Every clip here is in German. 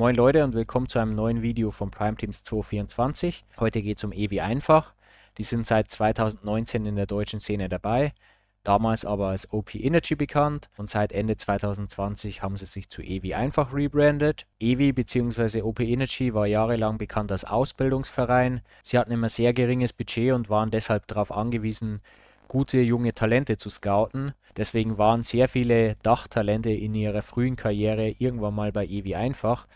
Moin Leute und willkommen zu einem neuen Video von Prime Teams 224. Heute geht es um Ewi Einfach. Die sind seit 2019 in der deutschen Szene dabei, damals aber als OP Energy bekannt und seit Ende 2020 haben sie sich zu Ewi Einfach rebrandet. Ewi bzw. OP Energy war jahrelang bekannt als Ausbildungsverein. Sie hatten immer sehr geringes Budget und waren deshalb darauf angewiesen, gute junge Talente zu scouten. Deswegen waren sehr viele Dachtalente in ihrer frühen Karriere irgendwann mal bei Evi einfach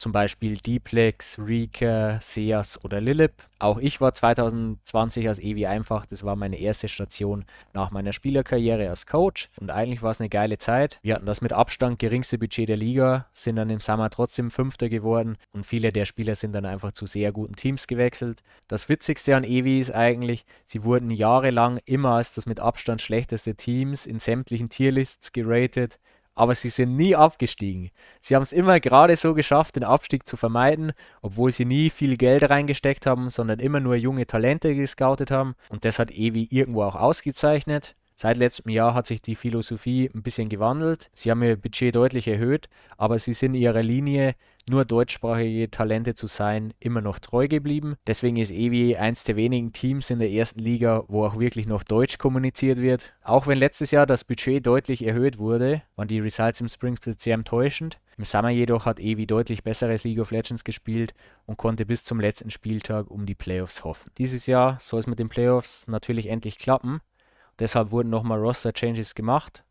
zum Beispiel Deplex, Rika, Seas oder Lilip. Auch ich war 2020 als Ewi einfach. Das war meine erste Station nach meiner Spielerkarriere als Coach. Und eigentlich war es eine geile Zeit. Wir hatten das mit Abstand geringste Budget der Liga, sind dann im Sommer trotzdem Fünfter geworden und viele der Spieler sind dann einfach zu sehr guten Teams gewechselt. Das Witzigste an Ewi ist eigentlich, sie wurden jahrelang immer als das mit Abstand schlechteste Teams in sämtlichen Tierlists geratet aber sie sind nie abgestiegen. Sie haben es immer gerade so geschafft, den Abstieg zu vermeiden, obwohl sie nie viel Geld reingesteckt haben, sondern immer nur junge Talente gescoutet haben und das hat Evi irgendwo auch ausgezeichnet. Seit letztem Jahr hat sich die Philosophie ein bisschen gewandelt. Sie haben ihr Budget deutlich erhöht, aber sie sind ihrer Linie, nur deutschsprachige Talente zu sein, immer noch treu geblieben. Deswegen ist EWI eins der wenigen Teams in der ersten Liga, wo auch wirklich noch Deutsch kommuniziert wird. Auch wenn letztes Jahr das Budget deutlich erhöht wurde, waren die Results im Spring Split sehr enttäuschend. Im Sommer jedoch hat Evi deutlich besseres League of Legends gespielt und konnte bis zum letzten Spieltag um die Playoffs hoffen. Dieses Jahr soll es mit den Playoffs natürlich endlich klappen. Deshalb wurden nochmal Roster-Changes gemacht.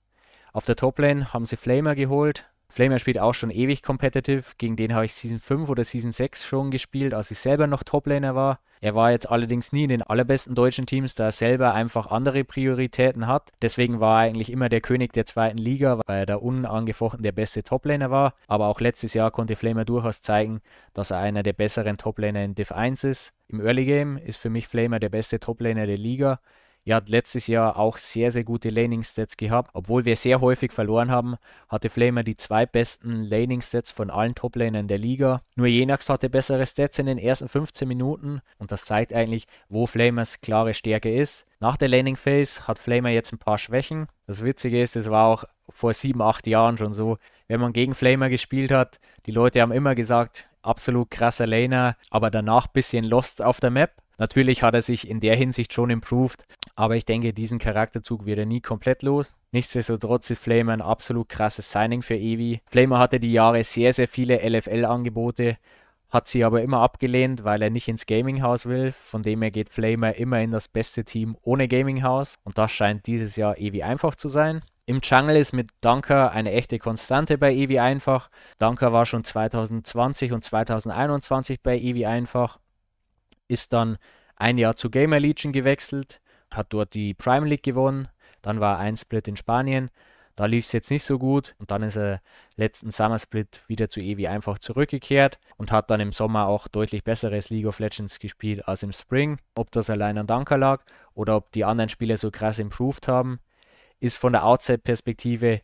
Auf der Toplane haben sie Flamer geholt. Flamer spielt auch schon ewig competitive. Gegen den habe ich Season 5 oder Season 6 schon gespielt, als ich selber noch Toplaner war. Er war jetzt allerdings nie in den allerbesten deutschen Teams, da er selber einfach andere Prioritäten hat. Deswegen war er eigentlich immer der König der zweiten Liga, weil er da unangefochten der beste Toplaner war. Aber auch letztes Jahr konnte Flamer durchaus zeigen, dass er einer der besseren Toplaner in Div 1 ist. Im Early Game ist für mich Flamer der beste Toplaner der Liga. Er hat letztes Jahr auch sehr, sehr gute Laning-Stats gehabt. Obwohl wir sehr häufig verloren haben, hatte Flamer die zwei besten Laning-Stats von allen Top-Lanern der Liga. Nur Jenax hatte bessere Stats in den ersten 15 Minuten und das zeigt eigentlich, wo Flamers klare Stärke ist. Nach der Laning-Phase hat Flamer jetzt ein paar Schwächen. Das Witzige ist, es war auch vor sieben, acht Jahren schon so. Wenn man gegen Flamer gespielt hat, die Leute haben immer gesagt, absolut krasser Laner, aber danach ein bisschen lost auf der Map. Natürlich hat er sich in der Hinsicht schon improved, aber ich denke, diesen Charakterzug wird er nie komplett los. Nichtsdestotrotz ist Flamer ein absolut krasses Signing für Evi. Flamer hatte die Jahre sehr, sehr viele LFL-Angebote, hat sie aber immer abgelehnt, weil er nicht ins Gaming House will. Von dem her geht Flamer immer in das beste Team ohne Gaming House und das scheint dieses Jahr Evi einfach zu sein. Im Jungle ist mit Dunker eine echte Konstante bei Evi einfach. Dunker war schon 2020 und 2021 bei Evi einfach ist dann ein Jahr zu Gamer Legion gewechselt, hat dort die Prime League gewonnen, dann war er ein Split in Spanien, da lief es jetzt nicht so gut und dann ist er letzten Summersplit wieder zu Evi einfach zurückgekehrt und hat dann im Sommer auch deutlich besseres League of Legends gespielt als im Spring. Ob das allein an Danker lag oder ob die anderen Spieler so krass improved haben, ist von der Outside-Perspektive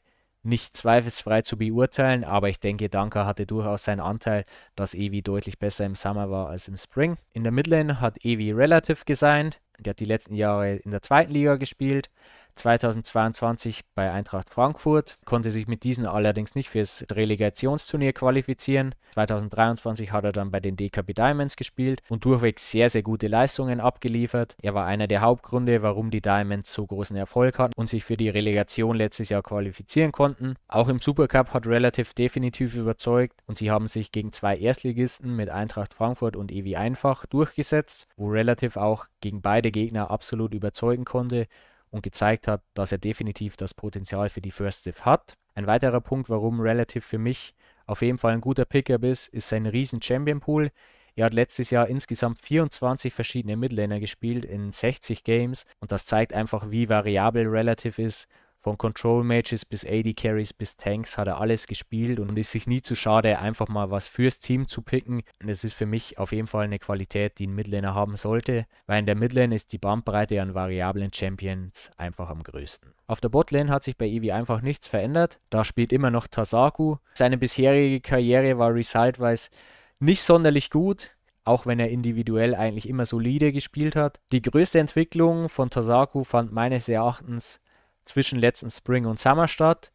nicht zweifelsfrei zu beurteilen, aber ich denke, Danka hatte durchaus seinen Anteil, dass Evi deutlich besser im Summer war als im Spring. In der Midlane hat Evi relativ gesigned, der hat die letzten Jahre in der zweiten Liga gespielt, 2022 bei Eintracht Frankfurt, konnte sich mit diesen allerdings nicht fürs Relegationsturnier qualifizieren. 2023 hat er dann bei den DKB Diamonds gespielt und durchweg sehr, sehr gute Leistungen abgeliefert. Er war einer der Hauptgründe, warum die Diamonds so großen Erfolg hatten und sich für die Relegation letztes Jahr qualifizieren konnten. Auch im Supercup hat Relative definitiv überzeugt und sie haben sich gegen zwei Erstligisten mit Eintracht Frankfurt und Ewi Einfach durchgesetzt, wo Relative auch gegen beide Gegner absolut überzeugen konnte und gezeigt hat, dass er definitiv das Potenzial für die First Stiff hat. Ein weiterer Punkt, warum Relative für mich auf jeden Fall ein guter Pickup ist, ist sein riesen Champion Pool. Er hat letztes Jahr insgesamt 24 verschiedene Midlaner gespielt in 60 Games und das zeigt einfach, wie variabel Relative ist von Control Matches bis AD Carries bis Tanks hat er alles gespielt und ist sich nie zu schade, einfach mal was fürs Team zu picken. Und Das ist für mich auf jeden Fall eine Qualität, die ein Midlaner haben sollte, weil in der Midlane ist die Bandbreite an variablen Champions einfach am größten. Auf der Botlane hat sich bei Eevee einfach nichts verändert. Da spielt immer noch Tasaku. Seine bisherige Karriere war resultweise nicht sonderlich gut auch wenn er individuell eigentlich immer solide gespielt hat. Die größte Entwicklung von Tasaku fand meines Erachtens zwischen letzten Spring und Summer statt.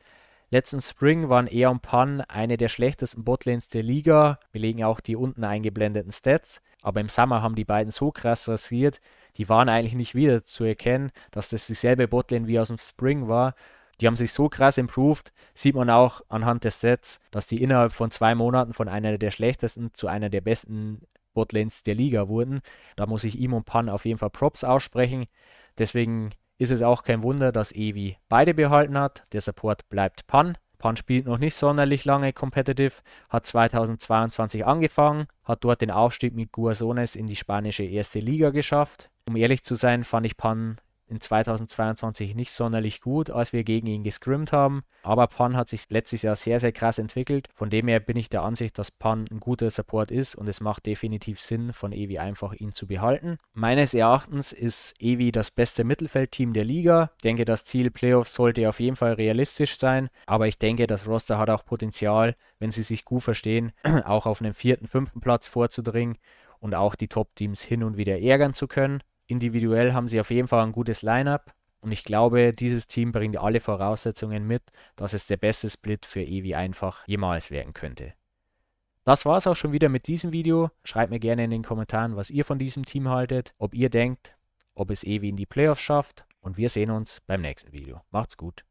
Letzten Spring waren er und Pan eine der schlechtesten Botlanes der Liga, belegen auch die unten eingeblendeten Stats. Aber im Sommer haben die beiden so krass rasiert, die waren eigentlich nicht wieder zu erkennen, dass das dieselbe Botlane wie aus dem Spring war. Die haben sich so krass improved, sieht man auch anhand der Stats, dass die innerhalb von zwei Monaten von einer der schlechtesten zu einer der besten Botlanes der Liga wurden. Da muss ich ihm und Pan auf jeden Fall Props aussprechen. Deswegen ist es auch kein Wunder, dass Evi beide behalten hat. Der Support bleibt Pan. Pan spielt noch nicht sonderlich lange competitive, hat 2022 angefangen, hat dort den Aufstieg mit Guasones in die spanische erste Liga geschafft. Um ehrlich zu sein, fand ich Pan in 2022 nicht sonderlich gut, als wir gegen ihn gescrimmt haben. Aber Pan hat sich letztes Jahr sehr, sehr krass entwickelt. Von dem her bin ich der Ansicht, dass Pan ein guter Support ist und es macht definitiv Sinn, von Evi einfach ihn zu behalten. Meines Erachtens ist Evi das beste Mittelfeldteam der Liga. Ich denke, das Ziel Playoffs sollte auf jeden Fall realistisch sein. Aber ich denke, das Roster hat auch Potenzial, wenn sie sich gut verstehen, auch auf einen vierten, fünften Platz vorzudringen und auch die Top-Teams hin und wieder ärgern zu können individuell haben sie auf jeden Fall ein gutes Lineup und ich glaube, dieses Team bringt alle Voraussetzungen mit, dass es der beste Split für Ewi einfach jemals werden könnte. Das war es auch schon wieder mit diesem Video. Schreibt mir gerne in den Kommentaren, was ihr von diesem Team haltet, ob ihr denkt, ob es Ewi in die Playoffs schafft und wir sehen uns beim nächsten Video. Macht's gut.